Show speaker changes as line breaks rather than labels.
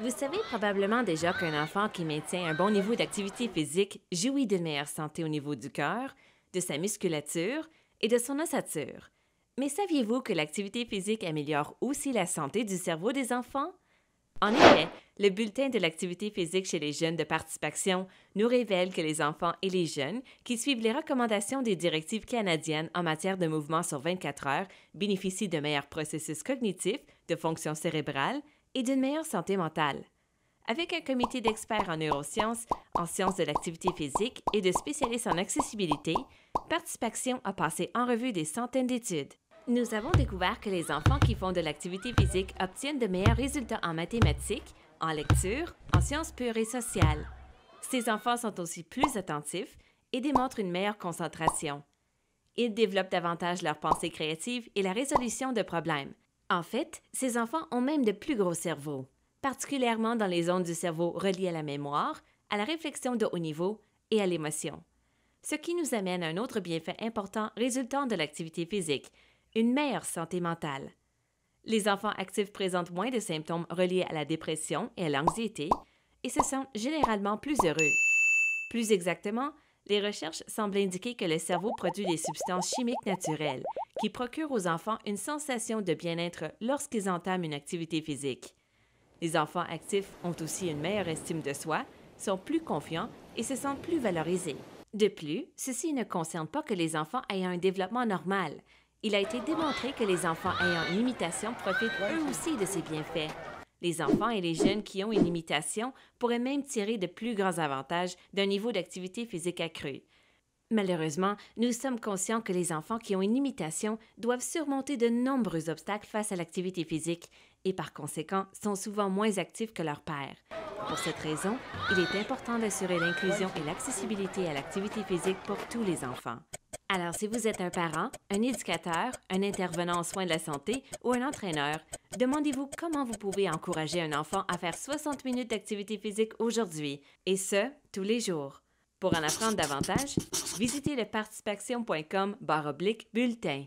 Vous savez probablement déjà qu'un enfant qui maintient un bon niveau d'activité physique jouit d'une meilleure santé au niveau du cœur, de sa musculature et de son ossature. Mais saviez-vous que l'activité physique améliore aussi la santé du cerveau des enfants? En effet, le bulletin de l'activité physique chez les jeunes de participation nous révèle que les enfants et les jeunes qui suivent les recommandations des directives canadiennes en matière de mouvement sur 24 heures bénéficient de meilleurs processus cognitifs, de fonctions cérébrales, et d'une meilleure santé mentale. Avec un comité d'experts en neurosciences, en sciences de l'activité physique et de spécialistes en accessibilité, Participation a passé en revue des centaines d'études. Nous avons découvert que les enfants qui font de l'activité physique obtiennent de meilleurs résultats en mathématiques, en lecture, en sciences pures et sociales. Ces enfants sont aussi plus attentifs et démontrent une meilleure concentration. Ils développent davantage leur pensée créative et la résolution de problèmes, en fait, ces enfants ont même de plus gros cerveaux, particulièrement dans les zones du cerveau reliées à la mémoire, à la réflexion de haut niveau et à l'émotion. Ce qui nous amène à un autre bienfait important résultant de l'activité physique, une meilleure santé mentale. Les enfants actifs présentent moins de symptômes reliés à la dépression et à l'anxiété et se sentent généralement plus heureux. Plus exactement, les recherches semblent indiquer que le cerveau produit des substances chimiques naturelles qui procurent aux enfants une sensation de bien-être lorsqu'ils entament une activité physique. Les enfants actifs ont aussi une meilleure estime de soi, sont plus confiants et se sentent plus valorisés. De plus, ceci ne concerne pas que les enfants ayant un développement normal. Il a été démontré que les enfants ayant une limitation profitent eux aussi de ces bienfaits les enfants et les jeunes qui ont une limitation pourraient même tirer de plus grands avantages d'un niveau d'activité physique accru. Malheureusement, nous sommes conscients que les enfants qui ont une limitation doivent surmonter de nombreux obstacles face à l'activité physique et par conséquent sont souvent moins actifs que leurs pairs. Pour cette raison, il est important d'assurer l'inclusion et l'accessibilité à l'activité physique pour tous les enfants. Alors, si vous êtes un parent, un éducateur, un intervenant en soins de la santé ou un entraîneur, demandez-vous comment vous pouvez encourager un enfant à faire 60 minutes d'activité physique aujourd'hui, et ce, tous les jours. Pour en apprendre davantage, visitez le participation.com bulletin.